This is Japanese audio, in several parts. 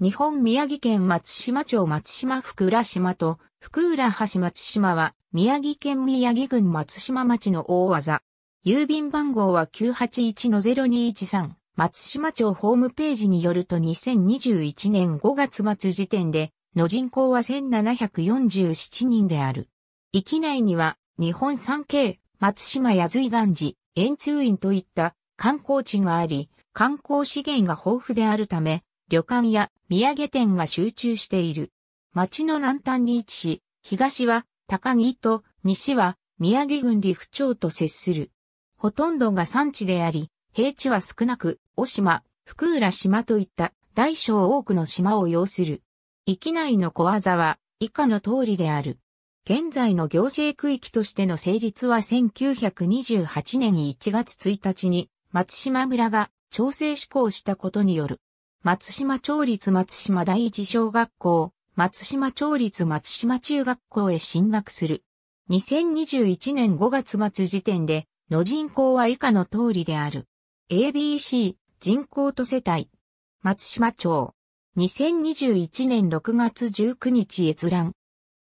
日本宮城県松島町松島福浦島と福浦橋松島は宮城県宮城郡松島町の大技。郵便番号は981-0213。松島町ホームページによると2021年5月末時点での人口は1747人である。域内には日本三景、松島や随岩寺、円通院といった観光地があり、観光資源が豊富であるため、旅館や土産店が集中している。町の南端に位置し、東は高木と西は宮城郡利府町と接する。ほとんどが産地であり、平地は少なく、大島、福浦島といった大小多くの島を要する。域内の小技は以下の通りである。現在の行政区域としての成立は1928年1月1日に松島村が調整施行したことによる。松島町立松島第一小学校、松島町立松島中学校へ進学する。2021年5月末時点で、の人口は以下の通りである。ABC、人口と世帯。松島町。2021年6月19日閲覧。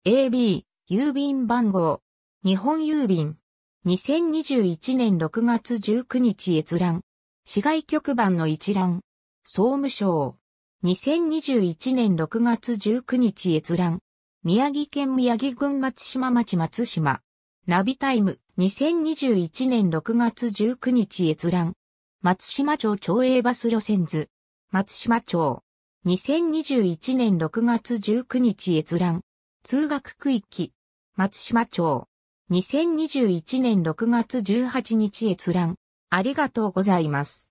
AB、郵便番号。日本郵便。2021年6月19日閲覧。市外局番の一覧。総務省。2021年6月19日閲覧。宮城県宮城郡松島町松島。ナビタイム。2021年6月19日閲覧。松島町町営バス路線図。松島町。2021年6月19日閲覧。通学区域。松島町。2021年6月18日閲覧。ありがとうございます。